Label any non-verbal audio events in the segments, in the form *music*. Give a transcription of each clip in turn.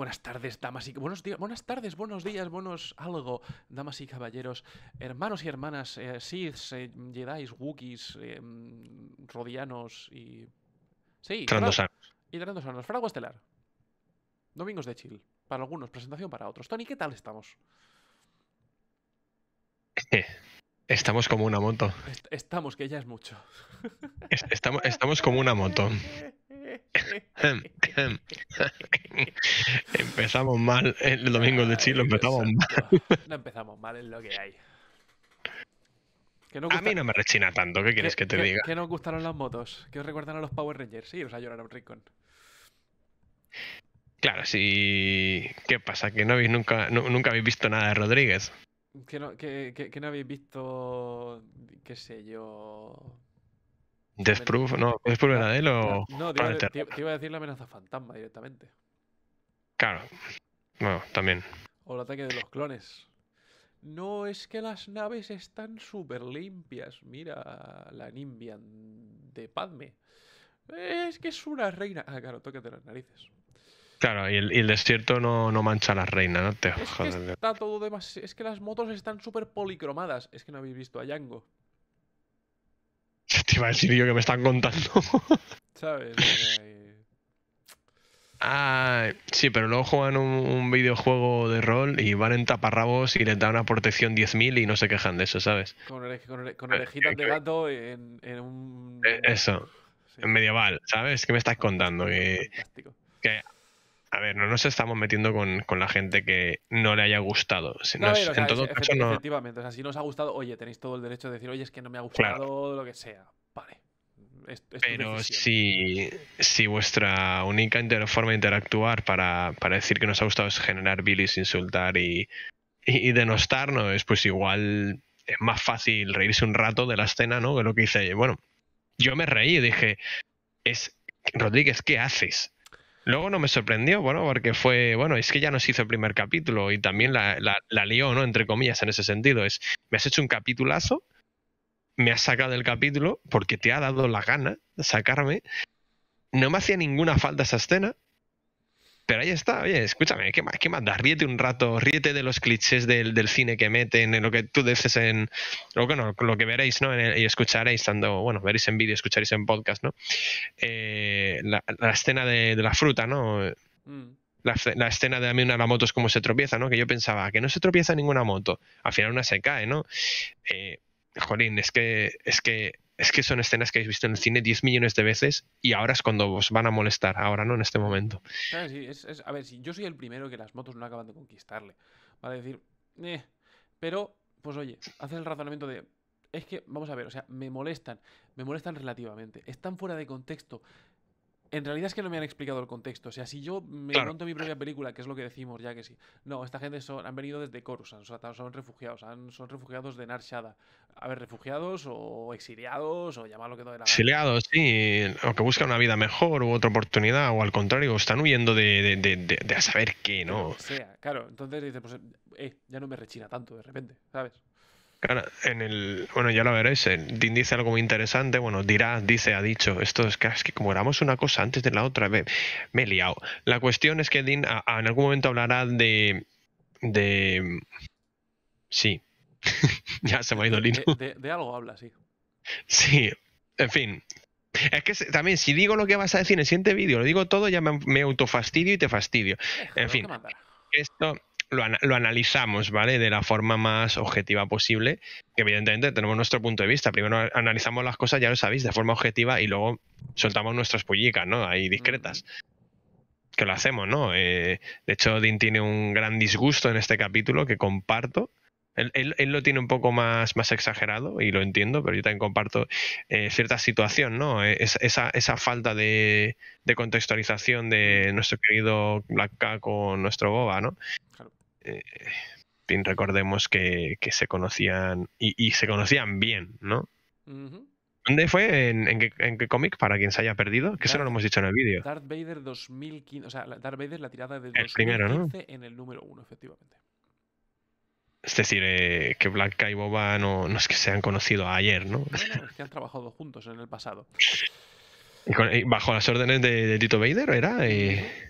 Buenas tardes, damas y buenos días, buenas tardes, buenos días, buenos algo, damas y caballeros, hermanos y hermanas, eh, Siths, eh, Jedis, Wookiees, eh, Rodianos y. Sí, Y Trandosanos. Fragua Estelar. Domingos de Chill. Para algunos, presentación para otros. Tony, ¿qué tal estamos? *laughs* Estamos como una moto. estamos, que ya es mucho. estamos, estamos como una moto. *laughs* *laughs* empezamos mal el domingo de Chile, empezamos mal. *laughs* no empezamos mal, en lo que hay. A mí no me rechina tanto, ¿qué quieres que te diga? Que nos gustaron las motos? ¿Que os recuerdan a los Power Rangers? Sí, os ha llorado un rincón. Claro, sí. ¿Qué pasa? ¿Que no habéis nunca, nunca habéis visto nada de Rodríguez? Que no, que, que no habéis visto, qué sé yo, Death no, Death Proof era de él o. No, te iba, a decir la amenaza fantasma directamente. Claro. Bueno, también. O el ataque de los clones. No, es que las naves están súper limpias. Mira la Nimbian de Padme. Es que es una reina. Ah, claro, tócate las narices. Claro, y el, desierto no, no, mancha las reinas, ¿no? es Que está todo demasiado... Es que las motos están súper policromadas. Es que no habéis visto a Django. Va a decir yo que me están contando? *laughs* ¿Sabes? Ah, sí, pero luego juegan un, videojuego de rol y van en taparrabos y les dan una protección 10.000 y no se quejan de eso, ¿sabes? Con, orejitas eh, de gato en, un... Eh, eso, en medieval, ¿sabes? ¿Qué me estás contando? Que, que, a ver, no nos estamos metiendo con, con, la gente que no le haya gustado. en todo no... efectivamente, o sea, si nos ha gustado, oye, tenéis todo el derecho de decir, oye, es que no me ha gustado lo que sea. Vale. Pero si, si, vuestra única forma de interactuar para, decir que nos ha gustado es generar bilis, insultar y, y, denostarnos, pues igual es más fácil reírse un rato de la escena, ¿no? Que lo que hice. Bueno, yo me reí y dije, es Rodríguez, ¿qué haces? Luego no me sorprendió, bueno, porque fue, bueno, es que ya nos hizo el primer capítulo y también la, la, lió, ¿no? Entre comillas, en ese sentido. Es, me has hecho un capitulazo me ha sacado el capítulo porque te ha dado la gana de sacarme. No me hacía ninguna falta esa escena. Pero ahí está, oye, escúchame, ¿qué más, qué más da? Ríete un rato, ríete de los clichés del, cine que meten, en lo que tú dices en. Lo, bueno, lo que veréis, ¿no? y escucharéis, tanto. Bueno, veréis en vídeo, escucharéis en podcast, ¿no? Eh, la, escena de, la fruta, ¿no? Mm. La, escena de a mí una de las motos como se tropieza, ¿no? Que yo pensaba ah, que no se tropieza ninguna moto. Al final una se cae, ¿no? Eh, jolín, es que, es que, es que son escenas que habéis visto en el cine 10 millones de veces y ahora es cuando os van a molestar, ahora no en este momento. Ah, a ver, si yo soy el primero que las motos no acaban de conquistarle. Vale, decir, eh, pero, pues oye, haces el razonamiento de, es que, vamos a ver, o sea, me molestan, me molestan relativamente, están fuera de contexto, en realidad es que no me han explicado el contexto. O sea, si yo me monto mi propia película, que es lo que decimos ya que sí. No, esta gente son, han venido desde Coruscant, son, son refugiados, han, son refugiados de Nar A ver, refugiados o exiliados o llamarlo que todo era. Exiliados, sí, o que buscan una vida mejor u otra oportunidad, o al contrario, están huyendo de, de, de, de a saber qué, ¿no? O sea, claro. Entonces dices, pues eh, ya no me rechina tanto de repente, ¿sabes? Claro, en el, bueno, ya lo veréis, eh, Din dice algo muy interesante, bueno, dirá, dice, ha dicho, esto es que, es que como éramos una cosa antes de la otra, me, me he liado. La cuestión es que Dean en algún momento hablará de... de... sí. *laughs* ya se me ha ido el De, algo habla, sí. Sí, en fin. Es que también, si digo lo que vas a decir en el siguiente vídeo, lo digo todo, ya me, autofastidio y te fastidio. Eh, en fin esto lo, analizamos, ¿vale? De la forma más objetiva posible, que evidentemente tenemos nuestro punto de vista. Primero analizamos las cosas, ya lo sabéis, de forma objetiva y luego soltamos nuestras pullicas, ¿no? Ahí discretas. Mm. Que lo hacemos, ¿no? Eh, de hecho, Dean tiene un gran disgusto en este capítulo que comparto, él, lo tiene un poco más, exagerado y lo entiendo, pero yo también comparto eh, cierta situación, ¿no? Eh, esa, falta de, contextualización de mm. nuestro querido Black con nuestro Boba, ¿no? Claro. Eh, recordemos que, se conocían y, se conocían bien, ¿no? ¿Dónde fue? ¿En, qué, cómic? Para quien se haya perdido, que eso no lo hemos dicho en el vídeo. Darth Vader 2015, o sea, Darth Vader la tirada de 2015 en el número uno, efectivamente. Es decir, eh, que Blanca y Boba no, es que se han conocido ayer, ¿no? es que han trabajado juntos en el pasado. bajo las órdenes de, de, Tito Vader, ¿era? es,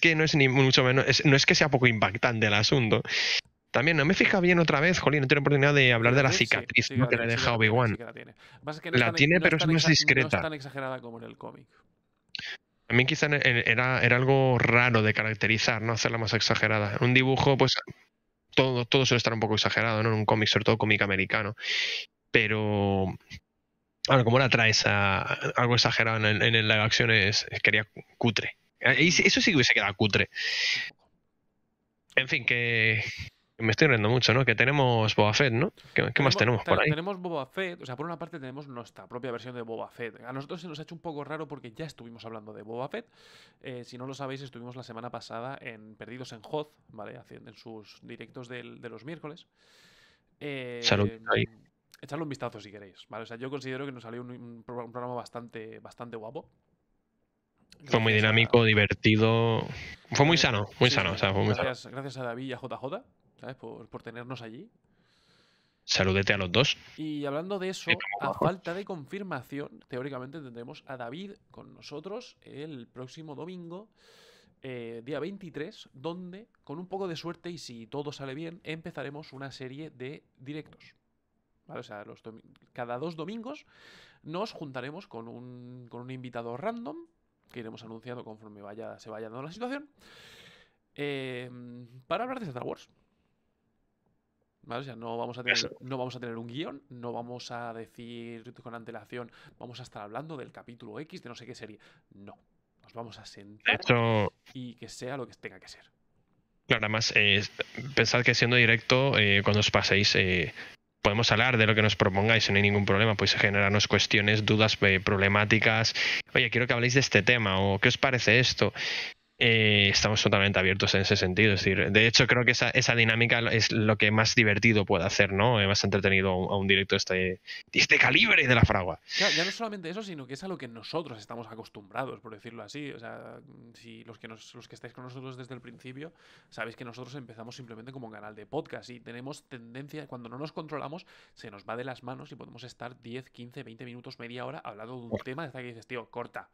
que, no es ni mucho menos, no es que sea poco impactante el asunto. También no me fija bien otra vez, Jolín, no tiene oportunidad de hablar de la cicatriz que le deja Obi-Wan. La tiene, pero es más discreta. No es tan exagerada como en el cómic. A quizás era, era algo raro de caracterizar, no hacerla más exagerada. En un dibujo, pues todo, todo suele estar un poco exagerado, ¿no? En un cómic, sobre todo cómic americano. Pero ahora, como la traes algo exagerado en, las en quería cutre. Eh, eso sí que hubiese quedado cutre. En fin, que, me estoy riendo mucho, ¿no? Que tenemos Boba Fett, ¿no? ¿Qué, más tenemos por ahí? Tenemos Boba Fett, o sea, por una parte tenemos nuestra propia versión de Boba Fett. A nosotros se nos ha hecho un poco raro porque ya estuvimos hablando de Boba Fett. Eh, si no lo sabéis, estuvimos la semana pasada en Perdidos en Hoth, ¿vale? Haciendo en sus directos de los miércoles. Eh, Salud. Ahí. Echarle un vistazo si queréis, ¿vale? O sea, yo considero que nos salió un, programa bastante, bastante guapo. Fue muy dinámico, divertido. Fue muy sano, muy sano. o sea, fue sano. gracias a David y a JJ por, tenernos allí. Saludete a los dos. Y hablando de eso, a falta de confirmación, teóricamente tendremos a David con nosotros el próximo domingo, eh, día 23, donde, con un poco de suerte y si todo sale bien, empezaremos una serie de directos. O sea, cada dos domingos nos juntaremos con un, invitado random, que iremos anunciando conforme vaya, se vaya dando la situación, eh, para hablar de Star Wars no vamos, a tener, no vamos a tener un guión, no vamos a decir con antelación, vamos a estar hablando del capítulo X de no sé qué serie. No, nos vamos a sentar y que sea lo que tenga que ser. Claro, además, pensar eh, pensad que siendo directo, eh, cuando os paséis, eh, podemos hablar de lo que nos propongáis, no hay ningún problema, podéis pues generarnos cuestiones, dudas problemáticas, oye, quiero que habléis de este tema, o qué os parece esto. Eh, estamos totalmente abiertos en ese sentido. Es decir, de hecho, creo que esa, esa dinámica es lo que más divertido puede hacer, ¿no? Más entretenido a un, directo este, este calibre de la fragua. ya no solamente eso, sino que es a lo que nosotros estamos acostumbrados, por decirlo así. O sea, si los que, nos, los que estáis con nosotros desde el principio, sabéis que nosotros empezamos simplemente como un canal de podcast y tenemos tendencia, cuando no nos controlamos, se nos va de las manos y podemos estar 10, 15, 20 minutos, media hora hablando de un tema hasta que dices, tío, corta.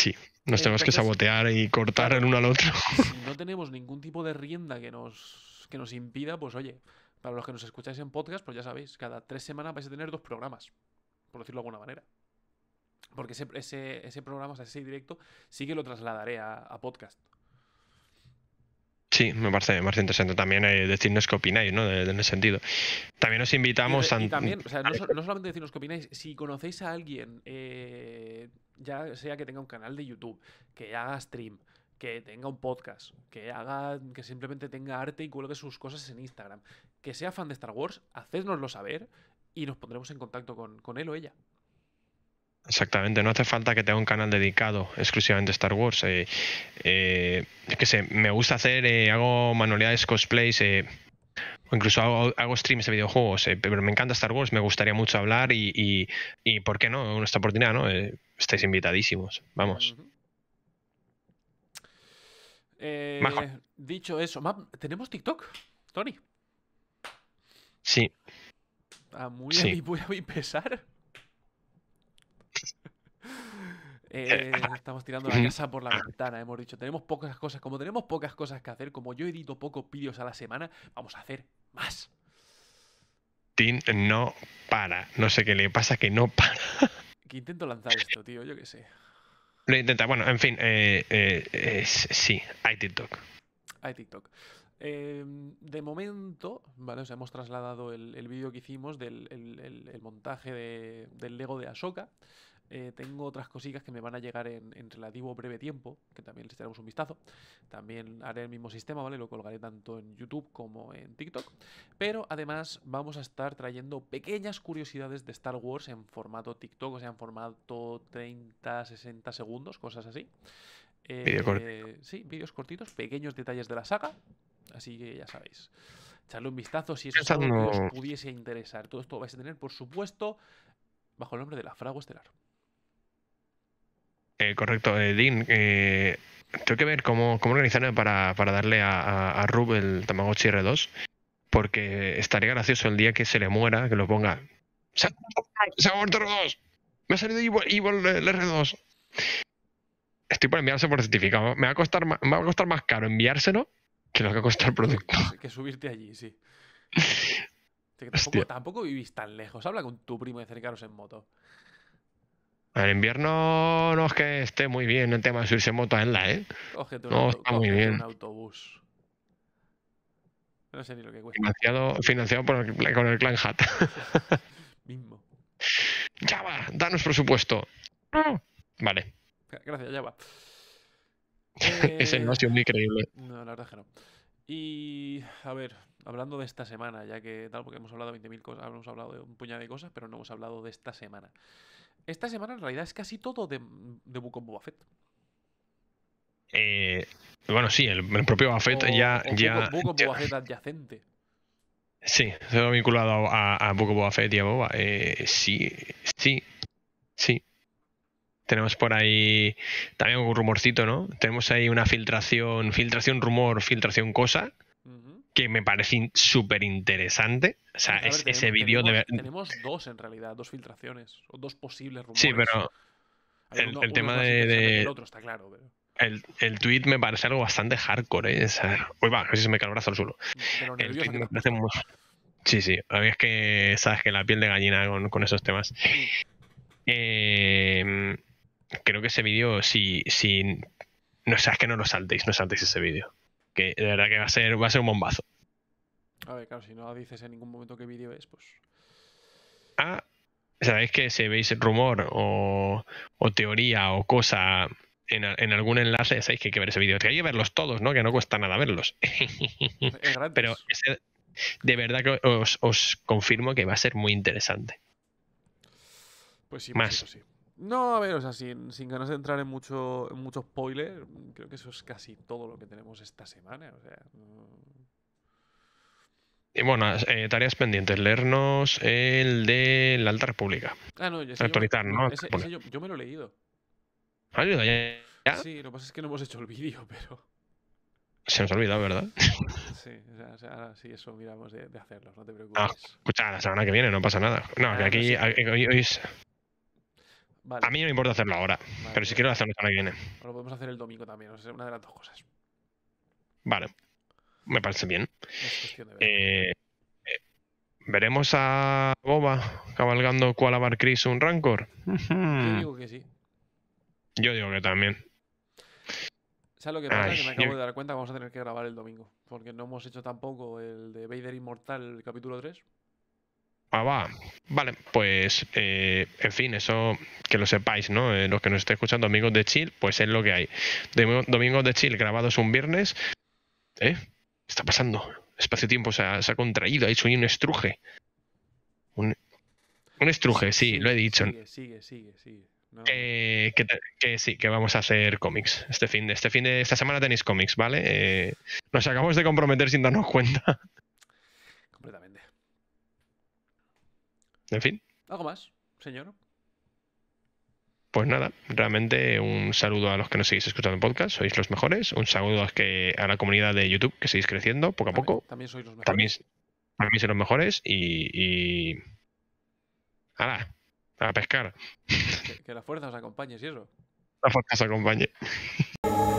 Sí, nos tenemos que sabotear y cortar el uno al otro. Si *laughs* no tenemos ningún tipo de rienda que nos, nos impida, pues oye, para los que nos escucháis en podcast, pues ya sabéis, cada tres semanas vais a tener dos programas, por decirlo de alguna manera. Porque ese, ese, programa, ese directo, sí que lo trasladaré a, podcast. Sí, me parece, me interesante también eh, decirnos qué opináis, ¿no? en ese sentido. También os invitamos a... también, o sea, no, solamente decirnos qué opináis, si conocéis a alguien eh, ya sea que tenga un canal de YouTube, que haga stream, que tenga un podcast, que haga, que simplemente tenga arte y cuelgue sus cosas en Instagram, que sea fan de Star Wars, hacednoslo saber y nos pondremos en contacto con, él o ella. Exactamente, no hace falta que tenga un canal dedicado exclusivamente a Star Wars. Eh, eh que sé, me gusta hacer, eh, hago manualidades, cosplays, eh, incluso hago, streams de videojuegos, eh, pero me encanta Star Wars, me gustaría mucho hablar y, ¿por qué no? Esta oportunidad, ¿no? Eh, estáis invitadísimos, vamos. Eh, dicho eso, ¿tenemos TikTok, Tony? Sí. Ah, muy, A pesar. *laughs* Eh, estamos tirando la casa por la ventana, hemos dicho. Tenemos pocas cosas. Como tenemos pocas cosas que hacer, como yo edito pocos vídeos a la semana, vamos a hacer más. Tim no para. No sé qué le pasa que no para. Que intento lanzar esto, tío, yo qué sé. Lo intenta. Bueno, en fin, eh, eh sí, hay TikTok. Hay TikTok. Em, de momento, ¿vale? hemos trasladado el, vídeo que hicimos del montaje del Lego de Ahsoka eh, tengo otras cositas que me van a llegar en, relativo breve tiempo, que también les daremos un vistazo. También haré el mismo sistema, ¿vale? Lo colgaré tanto en YouTube como en TikTok. Pero además vamos a estar trayendo pequeñas curiosidades de Star Wars en formato TikTok, o sea, en formato 30, 60 segundos, cosas así. Eh, sí, vídeos cortitos, pequeños detalles de la saga. Así que ya sabéis. Echarle un vistazo si eso os pudiese interesar. Todo esto vais a tener, por supuesto, bajo el nombre de la Fragua Estelar. Eh, correcto, eh, Dean. Eh, tengo que ver cómo, cómo organizarme para, darle a, Rub el Tamagotchi R2, porque estaría gracioso el día que se le muera, que lo ponga. ¡Se ha, muerto R2! ¡Me ha salido Evil, eh, el R2! Estoy por enviarse por certificado. Me va, a costar, me va a costar más caro enviárselo que lo que ha costado el producto. que subirte allí, sí. *laughs* tampoco, tampoco vivís tan lejos. Habla con tu primo de cercaros en moto. El invierno no es que esté muy bien el tema de subirse en moto a la ¿eh? no, está muy bien. un autobús. No sé ni lo que cuesta. Financiado, financiado por con el Clan Hat. *laughs* Mismo. Java, danos presupuesto. Vale. Gracias, Java. *laughs* Ese no ha sido No, la verdad es que no. Y a ver, hablando de esta semana, ya que tal, porque hemos hablado de 20.000 cosas, hemos hablado de un puñado de cosas, pero no hemos hablado de esta semana. Esta semana en realidad es casi todo de, de Eh, bueno, sí, el, propio Boba ya. O ya, adyacente. Sí, se vinculado a, a y a Boba. Eh, sí, sí, sí. Tenemos por ahí también un rumorcito, ¿no? Tenemos ahí una filtración, filtración rumor, filtración cosa que me parece súper interesante. O sea, ese vídeo de Tenemos dos en realidad, dos filtraciones, dos posibles rumores. Sí, pero. el, tema de. El otro está claro, El, tweet me parece algo bastante hardcore. ¿eh? O va, a si se me cae el brazo al suelo. Pero el Sí, sí. A es que sabes que la piel de gallina con, con esos temas. Em, creo que ese vídeo, si, si. No sabes que no lo saltéis, no saltéis ese vídeo de verdad que va a ser, va a ser un bombazo. A ver, claro, si no dices en ningún momento qué vídeo es, pues. Ah, sabéis que si veis rumor o, teoría o cosa en, algún enlace, sabéis que hay que ver ese vídeo. Que hay que verlos todos, ¿no? Que no cuesta nada verlos. *laughs* Pero de verdad que os, confirmo que va a ser muy interesante. Pues sí, pues Más. sí. Pues no, a ver, o sea, sin, sin ganas de entrar en mucho, en mucho spoiler, mm, creo que eso es casi todo lo que tenemos esta semana. O sea, mm. Y bueno, eh, tareas pendientes, leernos el de la Alta República. Ah, no, yo Actualizar, ¿no? yo, me lo he leído. Ayuda ya, Sí, lo que pasa es que no hemos hecho el vídeo, pero. Se nos ha olvidado, ¿verdad? *laughs* Sí, o sea, o sí, eso miramos de, hacerlo, no te ah, preocupes. Ah, escucha, la semana que viene no pasa nada. No, ah, que aquí eh, hoy, hoy, es, a mí no me importa hacerlo ahora, pero si quiero hacerlo la semana que viene. O lo podemos hacer el domingo también, o sea, una de las dos cosas. Vale, me parece bien. Eh, eh, ¿Veremos a Boba cabalgando a Chris un Rancor? Yo digo que sí. Yo digo que también. ¿Sabes lo que pasa? que me acabo de dar cuenta que vamos a tener que grabar el domingo. Porque no hemos hecho tampoco el de Vader Inmortal, el capítulo 3. Ah, va. Vale, pues eh, en fin, eso que lo sepáis, ¿no? Eh, los que nos estén escuchando, amigos de Chill, pues es lo que hay. domingo de Chill grabados un viernes. ¿Eh? Está pasando. Espacio-tiempo se ha, contraído, ha hecho un estruje. Un, estruje, sí, lo he dicho. Sigue, sigue, sigue. Eh, que, sí, que vamos a hacer cómics. Este fin de, este fin de esta semana tenéis cómics, ¿vale? nos acabamos de comprometer sin darnos cuenta. En fin. ¿Algo más, señor? Pues nada, realmente un saludo a los que nos seguís escuchando en podcast, sois los mejores. Un saludo a, que, a la comunidad de YouTube que seguís creciendo poco a poco. También sois los mejores. También, también sois los mejores y. y... ¡Hala! A pescar. Que, la fuerza os acompañe, si eso. La fuerza os acompañe. *laughs*